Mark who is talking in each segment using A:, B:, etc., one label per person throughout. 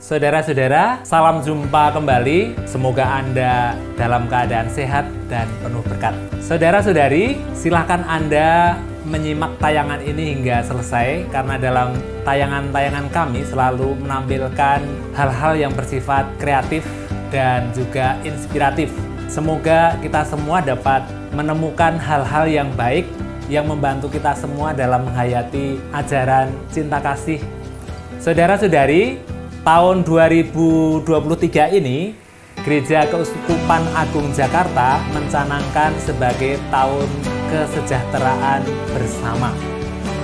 A: Saudara-saudara, salam jumpa kembali. Semoga Anda dalam keadaan sehat dan penuh berkat. Saudara-saudari, silahkan Anda menyimak tayangan ini hingga selesai karena dalam tayangan-tayangan kami selalu menampilkan hal-hal yang bersifat kreatif dan juga inspiratif. Semoga kita semua dapat menemukan hal-hal yang baik yang membantu kita semua dalam menghayati ajaran cinta kasih. Saudara-saudari, Tahun 2023 ini, Gereja Keuskupan Agung Jakarta mencanangkan sebagai tahun kesejahteraan bersama.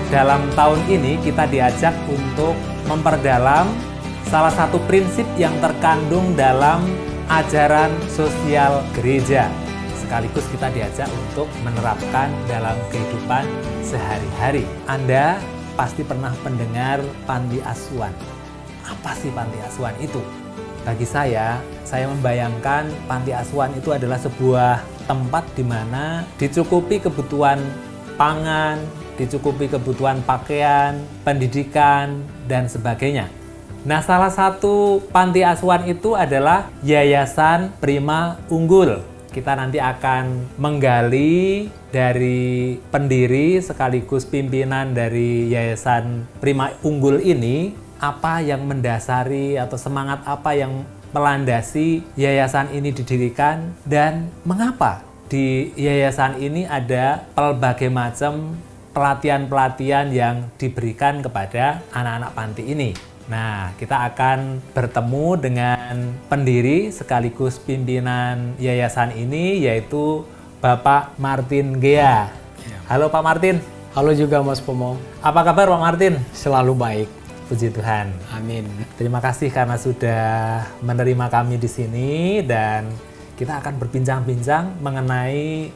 A: Dalam tahun ini kita diajak untuk memperdalam salah satu prinsip yang terkandung dalam ajaran sosial gereja. Sekaligus kita diajak untuk menerapkan dalam kehidupan sehari-hari. Anda pasti pernah mendengar Pandi asuhan apa sih panti asuhan itu? Bagi saya, saya membayangkan panti asuhan itu adalah sebuah tempat di mana dicukupi kebutuhan pangan, dicukupi kebutuhan pakaian, pendidikan, dan sebagainya. Nah, salah satu panti asuhan itu adalah Yayasan Prima Unggul. Kita nanti akan menggali dari pendiri sekaligus pimpinan dari Yayasan Prima Unggul ini apa yang mendasari atau semangat apa yang melandasi yayasan ini didirikan dan mengapa di yayasan ini ada pelbagai macam pelatihan-pelatihan yang diberikan kepada anak-anak panti ini. Nah, kita akan bertemu dengan pendiri sekaligus pimpinan yayasan ini yaitu Bapak Martin Gea. Iya. Halo Pak Martin. Halo juga Mas Pomo. Apa kabar Pak Martin? Selalu baik. Puji Tuhan. Amin. Terima kasih karena sudah menerima kami di sini dan kita akan berbincang-bincang mengenai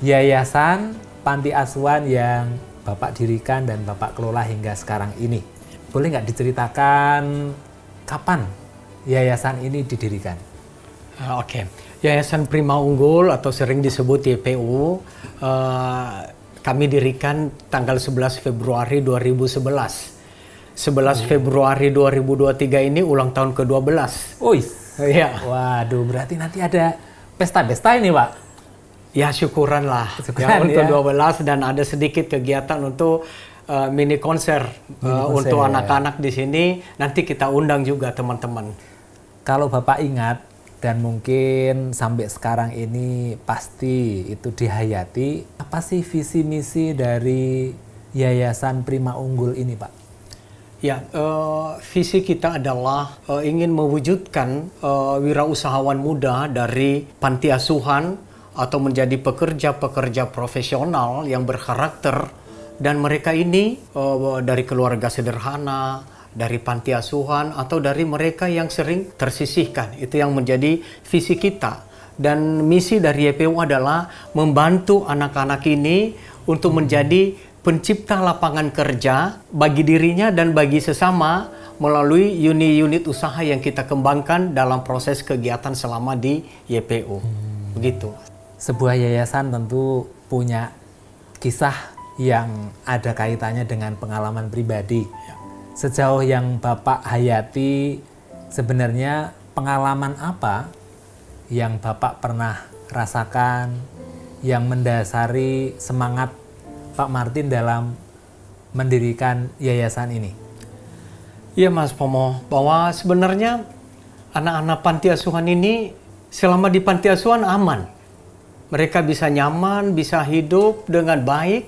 A: yayasan panti asuhan yang Bapak dirikan dan Bapak kelola hingga sekarang ini. Boleh nggak diceritakan kapan yayasan ini didirikan? Uh, Oke, okay.
B: Yayasan Prima Unggul atau sering disebut YPU uh, eh, kami dirikan tanggal 11 Februari 2011 11 iya. Februari 2023 ini ulang tahun ke-12. Wih.
A: Iya. Waduh, berarti nanti ada pesta-pesta ini, Pak. Ya, ya syukuran lah. Syukuran, ya, untuk ya. 12 dan
B: ada sedikit kegiatan untuk uh, mini konser
A: uh, untuk ya. anak-anak ya. di sini. Nanti kita undang juga teman-teman. Kalau Bapak ingat dan mungkin sampai sekarang ini pasti itu dihayati, apa sih visi misi dari Yayasan Prima Unggul ini, Pak?
B: Ya, uh, visi kita adalah uh, ingin mewujudkan uh, wirausahawan muda dari panti asuhan atau menjadi pekerja-pekerja profesional yang berkarakter dan mereka ini uh, dari keluarga sederhana, dari panti asuhan atau dari mereka yang sering tersisihkan. Itu yang menjadi visi kita. Dan misi dari YPU e adalah membantu anak-anak ini untuk menjadi pencipta lapangan kerja bagi dirinya dan bagi sesama melalui unit-unit usaha yang kita kembangkan dalam proses kegiatan selama di
A: YPU. Hmm. Begitu. Sebuah yayasan tentu punya kisah yang ada kaitannya dengan pengalaman pribadi. Ya. Sejauh yang Bapak hayati, sebenarnya pengalaman apa yang Bapak pernah rasakan yang mendasari semangat Pak Martin dalam mendirikan yayasan ini? Iya Mas Pomo, bahwa sebenarnya anak-anak panti asuhan ini selama
B: di panti asuhan aman. Mereka bisa nyaman, bisa hidup dengan baik.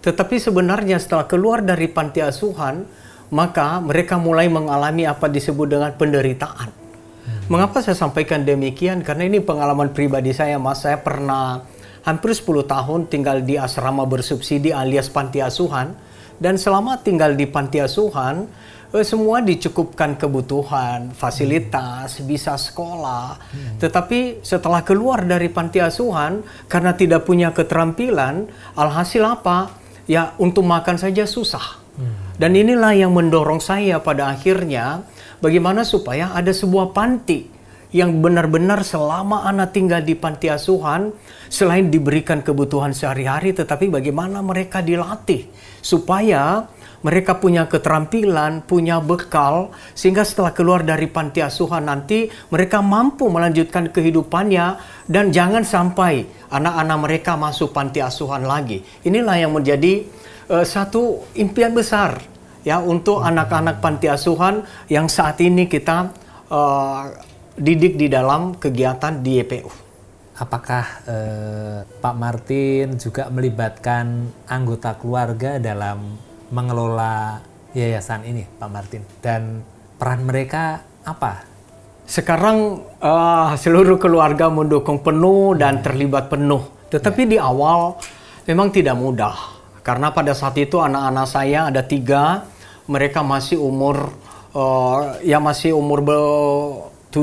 B: Tetapi sebenarnya setelah keluar dari panti asuhan, maka mereka mulai mengalami apa disebut dengan penderitaan. Hmm. Mengapa saya sampaikan demikian? Karena ini pengalaman pribadi saya, Mas. Saya pernah hampir 10 tahun tinggal di asrama bersubsidi alias panti asuhan dan selama tinggal di panti asuhan eh, semua dicukupkan kebutuhan, fasilitas, bisa sekolah. Hmm. Tetapi setelah keluar dari panti asuhan karena tidak punya keterampilan, alhasil apa? Ya untuk makan saja susah. Hmm. Dan inilah yang mendorong saya pada akhirnya bagaimana supaya ada sebuah panti yang benar-benar selama anak tinggal di panti asuhan selain diberikan kebutuhan sehari-hari tetapi bagaimana mereka dilatih supaya mereka punya keterampilan, punya bekal sehingga setelah keluar dari panti asuhan nanti mereka mampu melanjutkan kehidupannya dan jangan sampai anak-anak mereka masuk panti asuhan lagi. Inilah yang menjadi uh, satu impian besar ya untuk anak-anak panti asuhan yang saat ini kita eh, didik di dalam kegiatan di
A: YPU. E Apakah eh, Pak Martin juga melibatkan anggota keluarga dalam mengelola yayasan ini, Pak Martin? Dan peran mereka apa? Sekarang uh, seluruh keluarga
B: mendukung penuh dan hmm. terlibat penuh. Tetapi yeah. di awal memang tidak mudah. Karena pada saat itu anak-anak saya ada tiga, mereka masih umur, uh, ya masih umur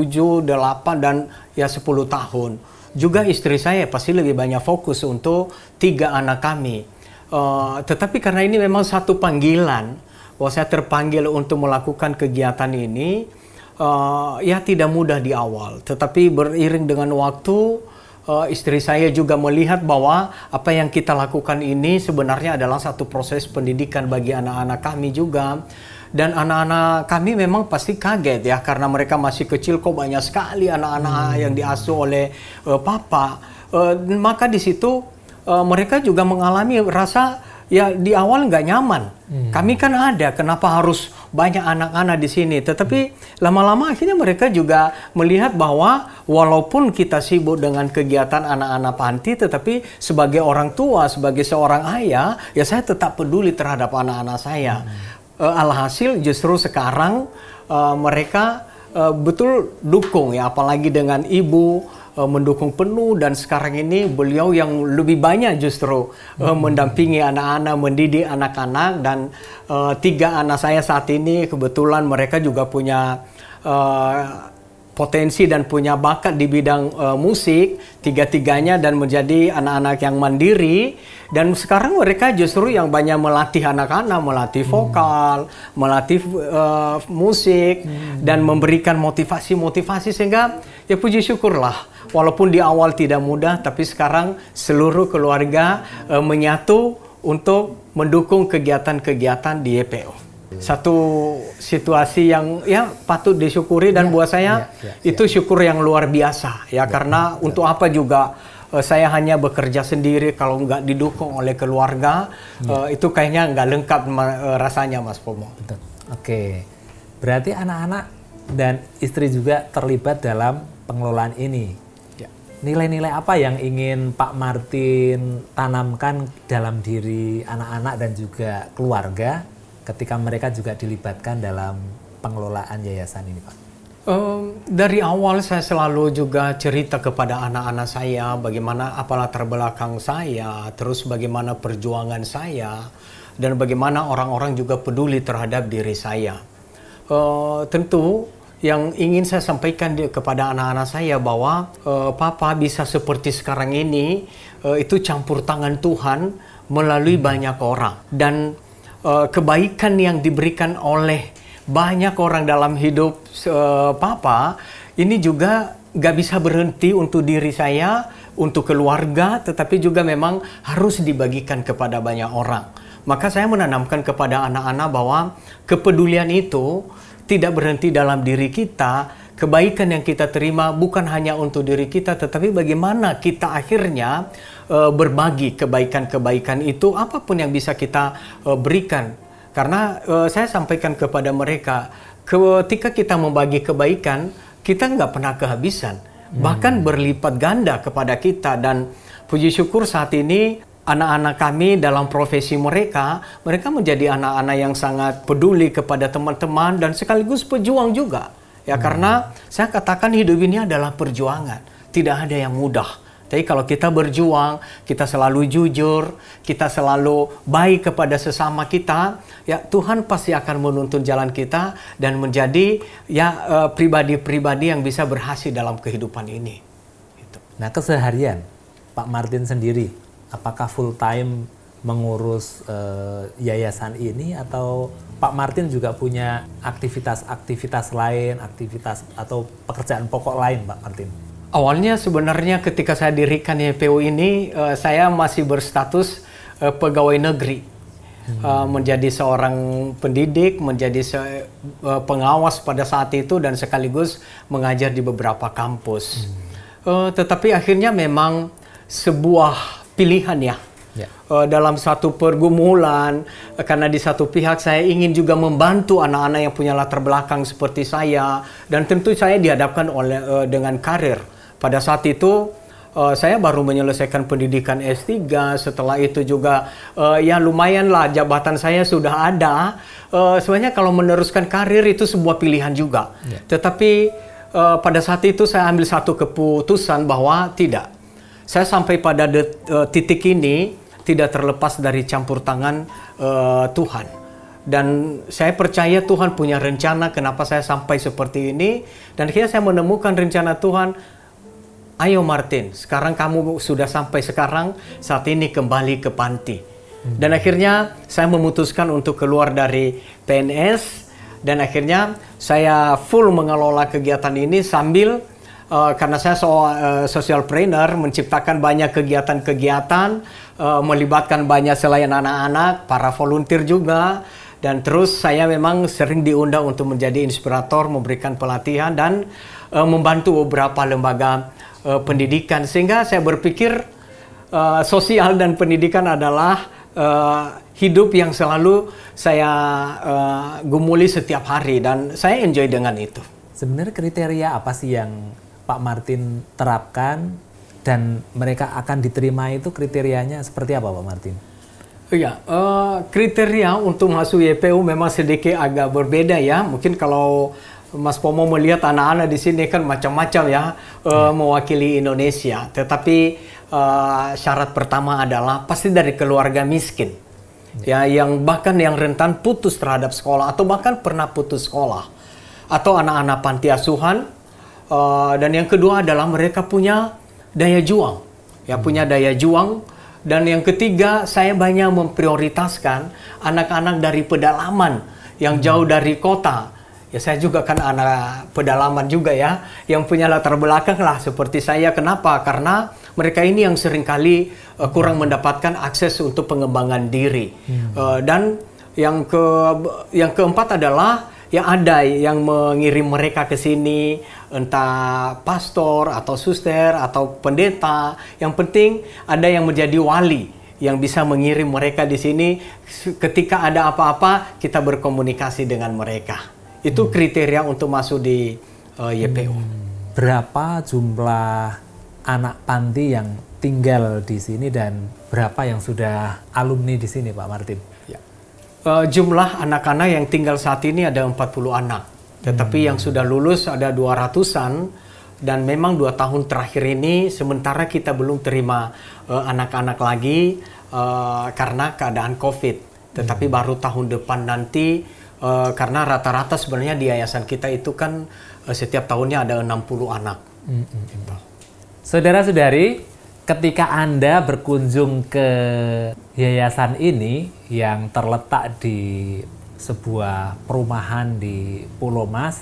B: 7, 8 dan ya 10 tahun. Juga istri saya pasti lebih banyak fokus untuk tiga anak kami. Uh, tetapi karena ini memang satu panggilan, bahwa saya terpanggil untuk melakukan kegiatan ini, uh, ya tidak mudah di awal. Tetapi beriring dengan waktu, uh, istri saya juga melihat bahwa apa yang kita lakukan ini sebenarnya adalah satu proses pendidikan bagi anak-anak kami juga dan anak-anak kami memang pasti kaget ya karena mereka masih kecil kok banyak sekali anak-anak hmm. yang diasuh oleh uh, papa uh, maka di situ uh, mereka juga mengalami rasa ya di awal nggak nyaman hmm. kami kan ada kenapa harus banyak anak-anak di sini tetapi lama-lama hmm. akhirnya mereka juga melihat bahwa walaupun kita sibuk dengan kegiatan anak-anak panti tetapi sebagai orang tua sebagai seorang ayah ya saya tetap peduli terhadap anak-anak saya hmm uh, alhasil justru sekarang uh, mereka uh, betul dukung ya apalagi dengan ibu mendukung penuh dan sekarang ini beliau yang lebih banyak justru hmm. mendampingi anak-anak, mendidik anak-anak dan uh, tiga anak saya saat ini kebetulan mereka juga punya uh, potensi dan punya bakat di bidang uh, musik tiga-tiganya dan menjadi anak-anak yang mandiri dan sekarang mereka justru yang banyak melatih anak-anak melatih hmm. vokal melatih uh, musik hmm. dan memberikan motivasi-motivasi sehingga ya puji syukurlah walaupun di awal tidak mudah tapi sekarang seluruh keluarga uh, menyatu untuk mendukung kegiatan-kegiatan di YPO. E satu situasi yang ya patut disyukuri dan ya, buat saya ya, ya, ya, itu syukur yang luar biasa ya, ya karena ya. untuk apa juga uh, saya hanya bekerja sendiri kalau nggak didukung oleh keluarga
A: ya. uh, itu kayaknya nggak lengkap ma eh, rasanya Mas Pomo. Betul. Oke, berarti anak-anak dan istri juga terlibat dalam pengelolaan ini. Ya. Nilai-nilai apa yang ingin Pak Martin tanamkan dalam diri anak-anak dan juga keluarga ketika mereka juga dilibatkan dalam pengelolaan yayasan ini, Pak?
B: Um, dari awal saya selalu juga cerita kepada anak-anak saya bagaimana apalah terbelakang saya, terus bagaimana perjuangan saya, dan bagaimana orang-orang juga peduli terhadap diri saya. Uh, tentu yang ingin saya sampaikan di, kepada anak-anak saya bahwa uh, Papa bisa seperti sekarang ini uh, itu campur tangan Tuhan melalui hmm. banyak orang dan uh, kebaikan yang diberikan oleh banyak orang dalam hidup uh, Papa ini juga gak bisa berhenti untuk diri saya, untuk keluarga, tetapi juga memang harus dibagikan kepada banyak orang. Maka saya menanamkan kepada anak-anak bahwa kepedulian itu tidak berhenti dalam diri kita, kebaikan yang kita terima bukan hanya untuk diri kita, tetapi bagaimana kita akhirnya uh, berbagi kebaikan-kebaikan itu apapun yang bisa kita uh, berikan. Karena uh, saya sampaikan kepada mereka, ketika kita membagi kebaikan, kita nggak pernah kehabisan, hmm. bahkan berlipat ganda kepada kita dan puji syukur saat ini anak-anak kami dalam profesi mereka, mereka menjadi anak-anak yang sangat peduli kepada teman-teman dan sekaligus pejuang juga. Ya hmm. karena saya katakan hidup ini adalah perjuangan. Tidak ada yang mudah. Tapi kalau kita berjuang, kita selalu jujur, kita selalu baik kepada sesama kita, ya Tuhan pasti akan menuntun jalan kita dan menjadi ya eh, pribadi-pribadi yang bisa berhasil dalam kehidupan ini.
A: Gitu. Nah keseharian Pak Martin sendiri, apakah full time mengurus uh, yayasan ini atau Pak Martin juga punya aktivitas-aktivitas lain, aktivitas atau pekerjaan pokok lain, Pak Martin?
B: Awalnya sebenarnya ketika saya dirikan YPU ini, uh, saya masih berstatus uh, pegawai negeri. Hmm. Uh, menjadi seorang pendidik, menjadi se uh, pengawas pada saat itu, dan sekaligus mengajar di beberapa kampus. Hmm. Uh, tetapi akhirnya memang sebuah pilihan ya, yeah. Ya. uh, dalam satu pergumulan uh, karena di satu pihak saya ingin juga membantu anak-anak yang punya latar belakang seperti saya dan tentu saya dihadapkan oleh uh, dengan karir pada saat itu uh, saya baru menyelesaikan pendidikan S3 setelah itu juga uh, ya lumayanlah jabatan saya sudah ada uh, sebenarnya kalau meneruskan karir itu sebuah pilihan juga yeah. tetapi uh, pada saat itu saya ambil satu keputusan bahwa tidak saya sampai pada det, uh, titik ini tidak terlepas dari campur tangan uh, Tuhan. Dan saya percaya Tuhan punya rencana kenapa saya sampai seperti ini. Dan akhirnya saya menemukan rencana Tuhan. Ayo Martin, sekarang kamu sudah sampai sekarang, saat ini kembali ke panti. Hmm. Dan akhirnya saya memutuskan untuk keluar dari PNS. Dan akhirnya saya full mengelola kegiatan ini sambil Eh, karena saya so, uh, social trainer menciptakan banyak kegiatan-kegiatan uh, melibatkan banyak selain anak-anak para volunteer juga dan terus saya memang sering diundang untuk menjadi inspirator memberikan pelatihan dan uh, membantu beberapa lembaga uh, pendidikan sehingga saya berpikir uh, sosial dan pendidikan adalah uh, hidup yang selalu saya uh, gumuli setiap hari dan saya
A: enjoy dengan itu. Sebenarnya kriteria apa sih yang Pak Martin terapkan dan mereka akan diterima itu kriterianya seperti apa Pak Martin?
B: Iya uh, kriteria untuk masuk YPU e memang sedikit agak berbeda ya. Mungkin kalau Mas Pomo melihat anak-anak di sini kan macam-macam ya uh, mewakili Indonesia. Tetapi uh, syarat pertama adalah pasti dari keluarga miskin. Hmm. Ya, yang bahkan yang rentan putus terhadap sekolah atau bahkan pernah putus sekolah. Atau anak-anak panti asuhan Uh, dan yang kedua adalah mereka punya daya juang, ya hmm. punya daya juang. Dan yang ketiga, saya banyak memprioritaskan anak-anak dari pedalaman yang hmm. jauh dari kota. Ya saya juga kan anak pedalaman juga ya, yang punya latar belakang lah seperti saya. Kenapa? Karena mereka ini yang seringkali uh, kurang mendapatkan akses untuk pengembangan diri. Hmm. Uh, dan yang ke yang keempat adalah yang ada yang mengirim mereka ke sini entah pastor atau suster atau pendeta yang penting ada yang menjadi wali yang bisa mengirim mereka di sini ketika ada apa-apa kita berkomunikasi dengan mereka itu hmm. kriteria untuk masuk di uh, eh, YPO
A: hmm. berapa jumlah anak panti yang tinggal di sini dan berapa yang sudah alumni di sini Pak Martin ya uh, jumlah anak-anak yang tinggal saat ini ada 40 anak.
B: Tetapi hmm. yang sudah lulus ada 200-an dan memang dua tahun terakhir ini sementara kita belum terima eh, anak-anak uh, lagi uh, karena keadaan COVID. Tetapi hmm. baru tahun depan nanti uh, karena rata-rata sebenarnya di yayasan
A: kita itu kan uh, setiap tahunnya ada 60 anak. Hmm. hmm, hmm. Saudara-saudari, ketika Anda berkunjung ke yayasan ini yang terletak di sebuah perumahan di Pulau Mas,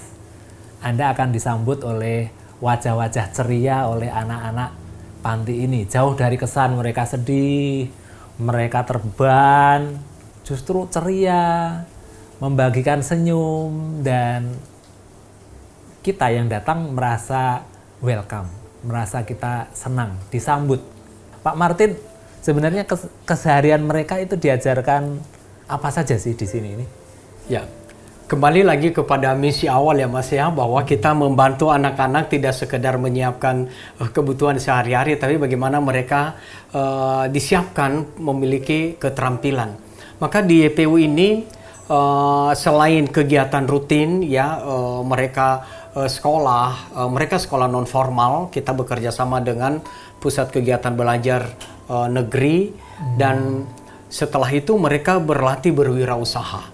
A: Anda akan disambut oleh wajah-wajah ceria oleh anak-anak panti ini. Jauh dari kesan mereka sedih, mereka terban, justru ceria, membagikan senyum dan kita yang datang merasa welcome merasa kita senang, disambut. Pak Martin, sebenarnya keseharian mereka itu diajarkan apa saja sih di sini ini? Ya, kembali lagi kepada misi
B: awal ya Mas ya bahwa kita membantu anak-anak tidak sekedar menyiapkan eh, kebutuhan sehari-hari tapi bagaimana mereka uh, disiapkan memiliki keterampilan. Maka di YPU e ini uh, selain kegiatan rutin ya uh, mereka Eh, sekolah, uh, mereka sekolah non formal, kita bekerja sama dengan pusat kegiatan belajar uh, negeri hmm. dan setelah itu mereka berlatih berwirausaha.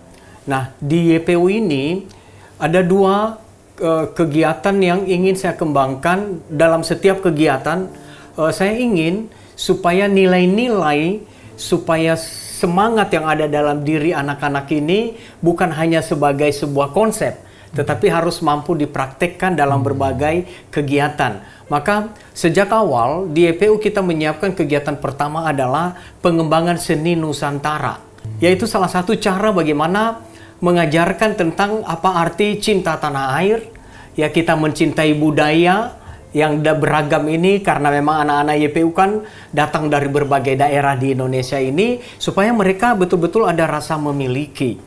B: Nah, di YPU ini ada dua uh, kegiatan yang ingin saya kembangkan dalam setiap kegiatan. Uh, saya ingin supaya nilai-nilai supaya semangat yang ada dalam diri anak-anak ini bukan hanya sebagai sebuah konsep, tetapi harus mampu dipraktekkan dalam berbagai kegiatan. Maka sejak awal di EPU kita menyiapkan kegiatan pertama adalah pengembangan seni Nusantara, yaitu salah satu cara bagaimana mengajarkan tentang apa arti cinta tanah air, ya kita mencintai budaya, yang beragam ini karena memang anak-anak YPU e kan datang dari berbagai daerah di Indonesia ini supaya mereka betul-betul ada rasa memiliki.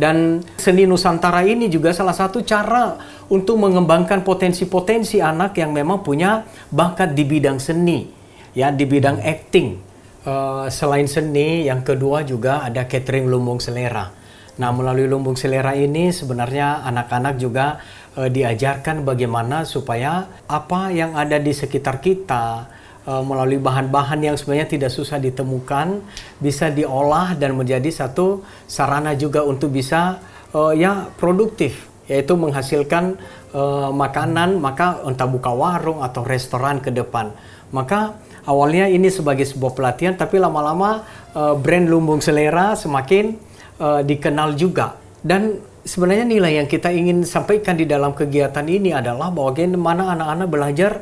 B: Dan seni Nusantara ini juga salah satu cara untuk mengembangkan potensi-potensi anak yang memang punya bakat di bidang seni, ya di bidang acting. Uh, selain seni, yang kedua juga ada catering lumbung selera. Nah, melalui lumbung selera ini sebenarnya anak-anak juga uh, diajarkan bagaimana supaya apa yang ada di sekitar kita, Eh, melalui bahan-bahan yang sebenarnya tidak susah ditemukan bisa diolah dan menjadi satu sarana juga untuk bisa uh, ya produktif yaitu menghasilkan uh, makanan maka entah buka warung atau restoran ke depan maka awalnya ini sebagai sebuah pelatihan tapi lama-lama uh, brand lumbung selera semakin uh, dikenal juga dan sebenarnya nilai yang kita ingin sampaikan di dalam kegiatan ini adalah bahwa bagaimana anak-anak belajar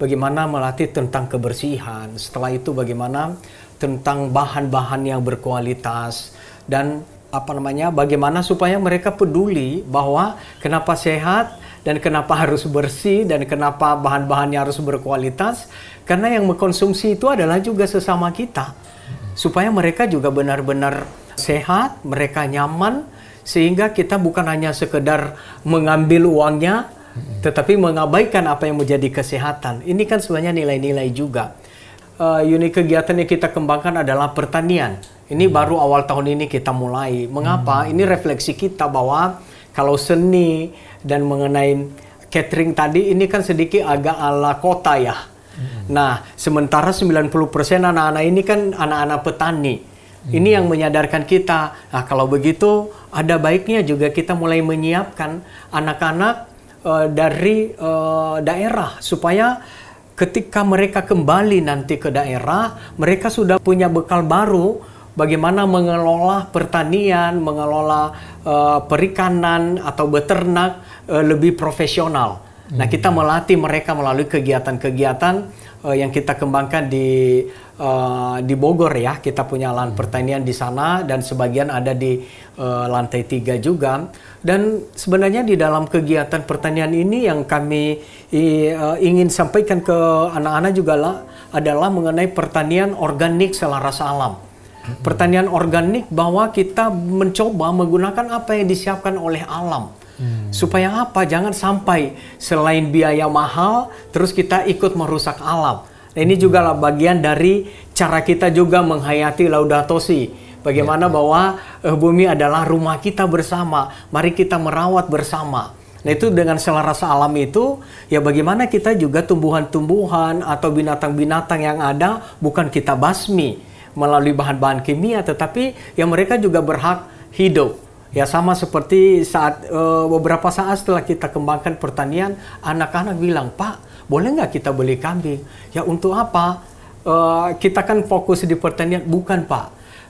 B: bagaimana melatih tentang kebersihan. Setelah itu bagaimana tentang bahan-bahan yang berkualitas dan apa namanya bagaimana supaya mereka peduli bahwa kenapa sehat dan kenapa harus bersih dan kenapa bahan-bahannya harus berkualitas karena yang mengkonsumsi itu adalah juga sesama kita supaya mereka juga benar-benar sehat, mereka nyaman sehingga kita bukan hanya sekedar mengambil uangnya tetapi mengabaikan apa yang menjadi kesehatan. Ini kan sebenarnya nilai-nilai juga. Uh, unit kegiatan yang kita kembangkan adalah pertanian. Ini hmm. baru awal tahun ini kita mulai. Mengapa? Hmm. Ini refleksi kita bahwa kalau seni dan mengenai catering tadi ini kan sedikit agak ala kota ya. Hmm. Nah, sementara 90% anak-anak ini kan anak-anak petani. Ini yang menyadarkan kita. Nah, kalau begitu ada baiknya juga kita mulai menyiapkan anak-anak e, dari e, daerah supaya ketika mereka kembali nanti ke daerah, mereka sudah punya bekal baru bagaimana mengelola pertanian, mengelola e, perikanan atau beternak e, lebih profesional. Nah, hmm. kita melatih mereka melalui kegiatan-kegiatan yang kita kembangkan di Eh, di Bogor ya kita punya lahan hmm. pertanian di sana dan sebagian ada di uh, lantai tiga juga dan sebenarnya di dalam kegiatan pertanian ini yang kami i, uh, ingin sampaikan ke anak-anak juga lah adalah mengenai pertanian organik selaras alam hmm. pertanian organik bahwa kita mencoba menggunakan apa yang disiapkan oleh alam Hmm. Supaya apa? Jangan sampai selain biaya mahal, terus kita ikut merusak alam. Nah ini juga bagian dari cara kita juga menghayati Laudato Si. Bagaimana ya. bahwa uh, bumi adalah rumah kita bersama. Mari kita merawat bersama. Nah itu dengan selaras alam itu, ya bagaimana kita juga tumbuhan-tumbuhan atau binatang-binatang yang ada bukan kita basmi melalui bahan-bahan kimia, tetapi ya mereka juga berhak hidup. Ya sama seperti saat uh, beberapa saat setelah kita kembangkan pertanian, anak-anak bilang, Pak, boleh nggak kita beli kambing? Ya untuk apa? Uh, kita kan fokus di pertanian, bukan Pak.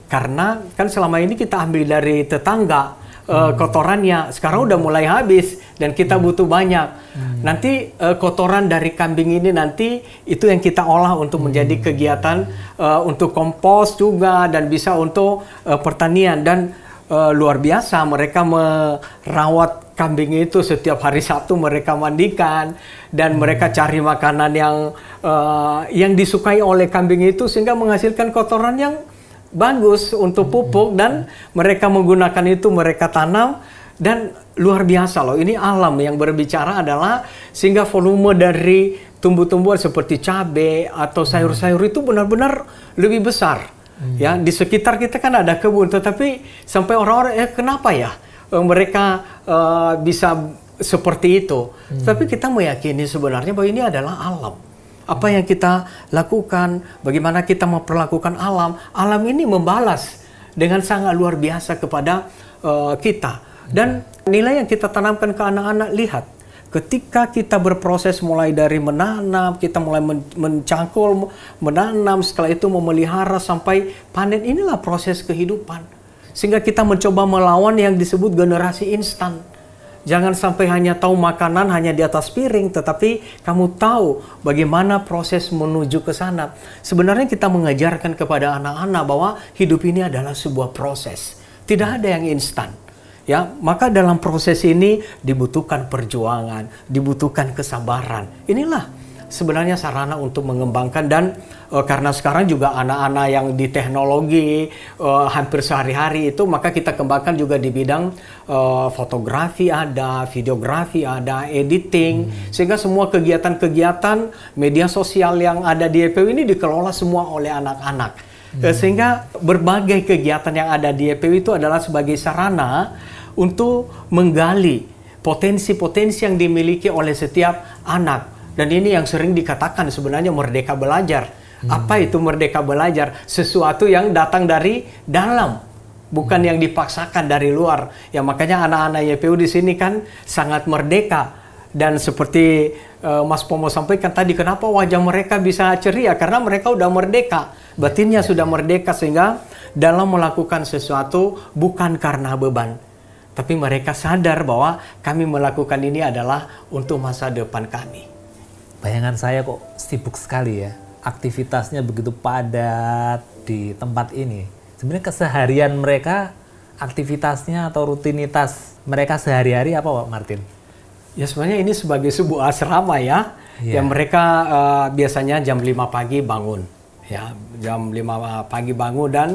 B: Karena kan selama ini kita ambil dari tetangga, uh, hmm. kotorannya sekarang hmm. udah mulai habis dan kita hmm. butuh banyak. Hmm. Nanti uh, kotoran dari kambing ini nanti itu yang kita olah untuk hmm. menjadi kegiatan uh, untuk kompos juga dan bisa untuk uh, pertanian dan uh, luar biasa mereka merawat kambing itu setiap hari Sabtu mereka mandikan dan hmm. mereka cari makanan yang uh, yang disukai oleh kambing itu sehingga menghasilkan kotoran yang bagus untuk hmm. pupuk hmm. dan mereka menggunakan itu mereka tanam dan luar biasa loh ini alam yang berbicara adalah sehingga volume dari tumbuh-tumbuhan seperti cabai atau hmm. sayur-sayur itu benar-benar lebih besar hmm. ya di sekitar kita kan ada kebun tetapi sampai orang-orang eh kenapa ya Eh, mereka uh, bisa seperti itu. Hmm. Tapi kita meyakini sebenarnya bahwa ini adalah alam. Apa yang kita lakukan, bagaimana kita memperlakukan alam, alam ini membalas dengan sangat luar biasa kepada uh, kita. Dan hmm. nilai yang kita tanamkan ke anak-anak lihat ketika kita berproses mulai dari menanam, kita mulai men mencangkul, menanam, setelah itu memelihara sampai panen inilah proses kehidupan. Sehingga kita mencoba melawan yang disebut generasi instan. Jangan sampai hanya tahu makanan hanya di atas piring, tetapi kamu tahu bagaimana proses menuju ke sana. Sebenarnya kita mengajarkan kepada anak-anak bahwa hidup ini adalah sebuah proses. Tidak ada yang instan ya maka dalam proses ini dibutuhkan perjuangan dibutuhkan kesabaran inilah sebenarnya sarana untuk mengembangkan dan uh, karena sekarang juga anak-anak yang di teknologi uh, hampir sehari-hari itu maka kita kembangkan juga di bidang uh, fotografi ada, videografi ada, editing hmm. sehingga semua kegiatan-kegiatan media sosial yang ada di EPU ini dikelola semua oleh anak-anak. Hmm. Sehingga berbagai kegiatan yang ada di EPU itu adalah sebagai sarana untuk menggali potensi-potensi yang dimiliki oleh setiap anak dan ini yang sering dikatakan sebenarnya merdeka belajar. Hmm. Apa itu merdeka belajar? Sesuatu yang datang dari dalam, bukan hmm. yang dipaksakan dari luar. Ya makanya anak-anak YPU di sini kan sangat merdeka dan seperti uh, Mas Pomo sampaikan tadi kenapa wajah mereka bisa ceria karena mereka sudah merdeka batinnya sudah merdeka sehingga dalam melakukan sesuatu bukan karena beban tapi mereka sadar bahwa kami melakukan ini
A: adalah untuk masa depan kami bayangan saya kok sibuk sekali ya. Aktivitasnya begitu padat di tempat ini. Sebenarnya keseharian mereka, aktivitasnya atau rutinitas mereka sehari-hari apa Pak Martin? Ya sebenarnya ini sebagai sebuah asrama ya. Yeah. Yang mereka uh, biasanya jam 5
B: pagi bangun. Ya, jam 5 pagi bangun dan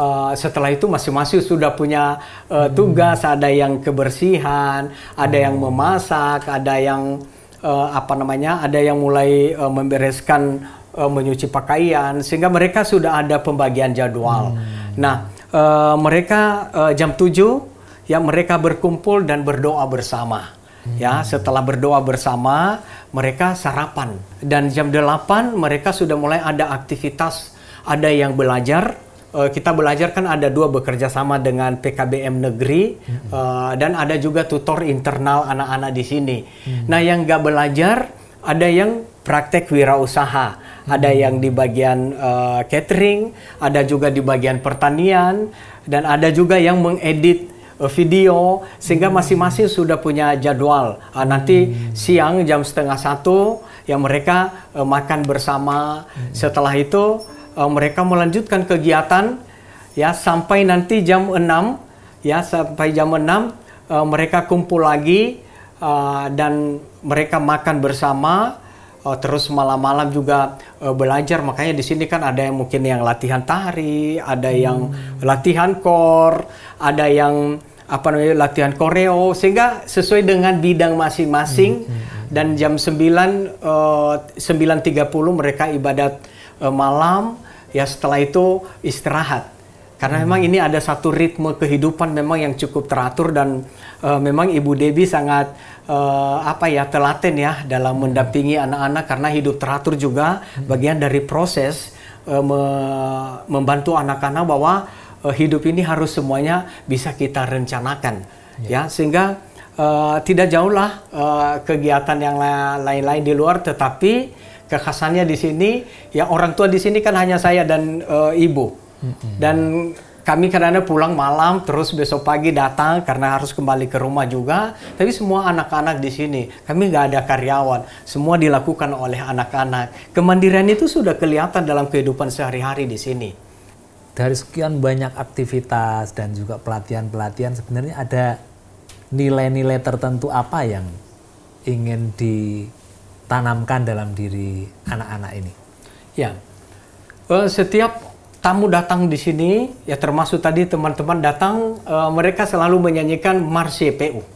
B: uh, setelah itu masing-masing sudah punya uh, tugas, hmm. ada yang kebersihan, ada hmm. yang oh. memasak, ada yang uh, apa namanya ada yang mulai uh, membereskan uh, menyuci pakaian sehingga mereka sudah ada pembagian jadwal. Hmm. Nah, uh, mereka uh, jam 7 ya mereka berkumpul dan berdoa bersama. Ya, hmm. Ya, setelah berdoa bersama, mereka sarapan dan jam 8 mereka sudah mulai ada aktivitas, ada yang belajar, uh, kita belajar kan ada dua bekerja sama dengan PKBM negeri hmm. uh, dan ada juga tutor internal anak-anak di sini. Hmm. Nah yang nggak belajar ada yang praktek wirausaha, hmm. ada mm-hmm. yang di bagian uh, catering, ada juga di bagian pertanian dan ada juga yang mengedit video sehingga mm-hmm. masing-masing sudah punya jadwal uh, nanti hmm. siang jam setengah satu yang mereka uh, makan bersama hmm. setelah itu uh, mereka melanjutkan kegiatan ya sampai nanti jam 6 ya sampai jam 6 uh, eh, mereka kumpul lagi uh, dan mereka makan bersama uh, terus malam-malam juga uh, belajar makanya di sini kan ada yang mungkin yang latihan tari, ada yang hmm. latihan kor, ada yang apa namanya latihan koreo sehingga sesuai dengan bidang masing-masing hmm. hmm, hmm. dan jam 9 uh, 9.30 mereka ibadat uh, malam ya setelah itu istirahat karena hmm. memang ini ada satu ritme kehidupan memang yang cukup teratur dan uh, memang Ibu Debi sangat uh, apa ya telaten ya dalam hmm. mendampingi anak-anak karena hidup teratur juga hmm. bagian dari proses uh, me membantu anak-anak bahwa uh, hidup ini harus semuanya bisa kita rencanakan yeah. ya sehingga uh, tidak jauhlah uh, kegiatan yang lain-lain di luar tetapi kekhasannya di sini ya orang tua di sini kan hanya saya dan uh, ibu hmm. dan kami kadang pulang malam terus besok pagi datang karena harus kembali ke rumah juga tapi semua anak-anak di sini kami nggak ada karyawan semua dilakukan oleh anak-anak kemandirian itu sudah kelihatan dalam kehidupan sehari-hari di sini
A: dari sekian banyak aktivitas dan juga pelatihan-pelatihan sebenarnya ada nilai-nilai tertentu apa yang ingin di tanamkan dalam diri anak-anak ini?
B: Ya, eh, setiap tamu datang di sini, ya termasuk tadi teman-teman datang, uh, mereka selalu menyanyikan Mars YPU. Hmm.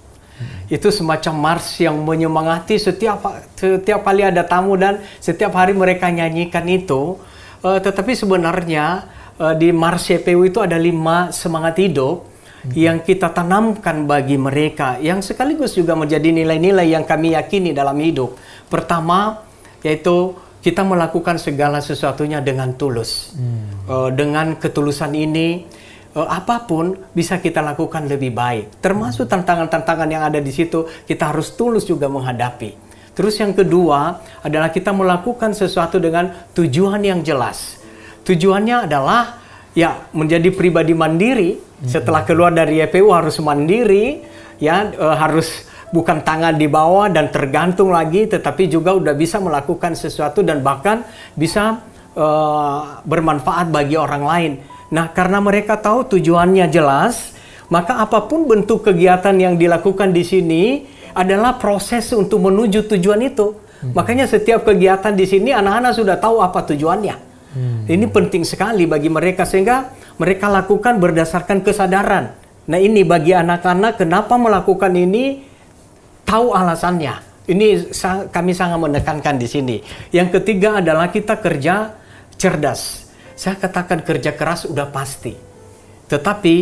B: Itu semacam Mars yang menyemangati setiap setiap kali ada tamu dan setiap hari mereka nyanyikan itu. Uh, tetapi sebenarnya uh, di Mars CPU itu ada lima semangat hidup hmm. yang kita tanamkan bagi mereka, yang sekaligus juga menjadi nilai-nilai yang kami yakini dalam hidup. Pertama, yaitu kita melakukan segala sesuatunya dengan tulus. Hmm. Uh, dengan ketulusan ini, uh, apapun bisa kita lakukan lebih baik. Termasuk tantangan-tantangan yang ada di situ, kita harus tulus juga menghadapi. Terus yang kedua adalah kita melakukan sesuatu dengan tujuan yang jelas. Tujuannya adalah ya menjadi pribadi mandiri. Hmm. Setelah keluar dari YPU e harus mandiri, ya e, harus bukan tangan di bawah dan tergantung lagi, tetapi juga udah bisa melakukan sesuatu dan bahkan bisa uh, bermanfaat bagi orang lain. Nah, karena mereka tahu tujuannya jelas, maka apapun bentuk kegiatan yang dilakukan di sini adalah proses untuk menuju tujuan itu. Hmm. Makanya setiap kegiatan di sini anak-anak sudah tahu apa tujuannya. Hmm. Ini penting sekali bagi mereka sehingga mereka lakukan berdasarkan kesadaran. Nah, ini bagi anak-anak kenapa melakukan ini tahu alasannya. Ini kami sangat menekankan di sini. Yang ketiga adalah kita kerja cerdas. Saya katakan kerja keras udah pasti. Tetapi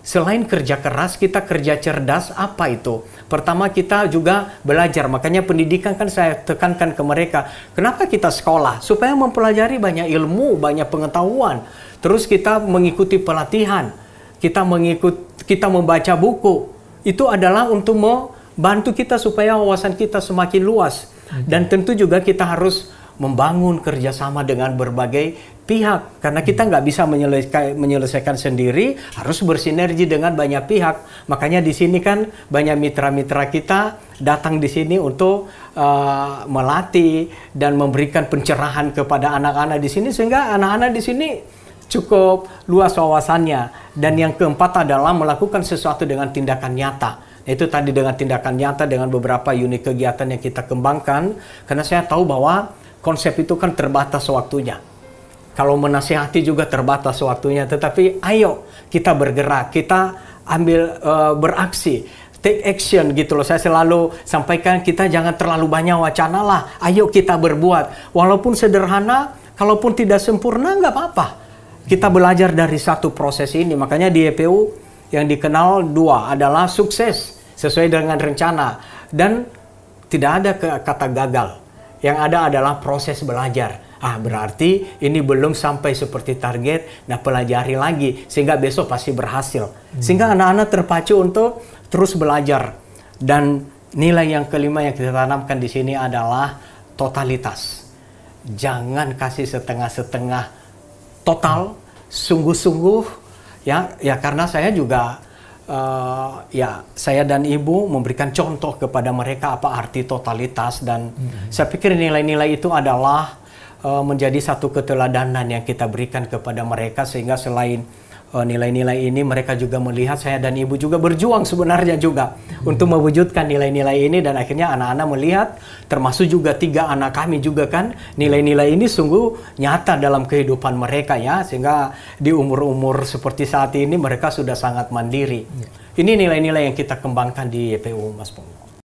B: selain kerja keras, kita kerja cerdas apa itu? Pertama kita juga belajar. Makanya pendidikan kan saya tekankan ke mereka. Kenapa kita sekolah? Supaya mempelajari banyak ilmu, banyak pengetahuan. Terus kita mengikuti pelatihan. Kita mengikut kita membaca buku. Itu adalah untuk mau bantu kita supaya wawasan kita semakin luas. Okay. Dan tentu juga kita harus membangun kerjasama dengan berbagai pihak karena kita nggak bisa menyelesaikan, menyelesaikan sendiri harus bersinergi dengan banyak pihak makanya di sini kan banyak mitra-mitra kita datang di sini untuk uh, melatih dan memberikan pencerahan kepada anak-anak di sini sehingga anak-anak di sini cukup luas wawasannya dan yang keempat adalah melakukan sesuatu dengan tindakan nyata itu tadi dengan tindakan nyata dengan beberapa unit kegiatan yang kita kembangkan karena saya tahu bahwa konsep itu kan terbatas waktunya. Kalau menasihati juga terbatas waktunya, tetapi ayo kita bergerak, kita ambil uh, beraksi take action gitu loh. Saya selalu sampaikan kita jangan terlalu banyak wacana lah. Ayo kita berbuat. Walaupun sederhana, kalaupun tidak sempurna nggak apa-apa. Kita belajar dari satu proses ini. Makanya di EPU yang dikenal dua adalah sukses sesuai dengan rencana dan tidak ada kata gagal. Yang ada adalah proses belajar. Ah, berarti ini belum sampai seperti target. Nah, pelajari lagi sehingga besok pasti berhasil. Hmm. Sehingga anak-anak terpacu untuk terus belajar. Dan nilai yang kelima yang kita tanamkan di sini adalah totalitas. Jangan kasih setengah-setengah total, sungguh-sungguh Ya, ya karena saya juga uh, ya saya dan ibu memberikan contoh kepada mereka apa arti totalitas dan hmm. saya pikir nilai-nilai itu adalah uh, menjadi satu keteladanan yang kita berikan kepada mereka sehingga selain Oh, nilai-nilai ini mereka juga melihat saya dan ibu juga berjuang sebenarnya juga hmm. untuk mewujudkan nilai-nilai ini dan akhirnya anak-anak melihat termasuk juga tiga anak kami juga kan nilai-nilai ini sungguh nyata dalam kehidupan mereka ya sehingga di umur-umur seperti saat ini mereka sudah sangat mandiri. Hmm. Ini nilai-nilai yang kita kembangkan di YPU e Mas Pung.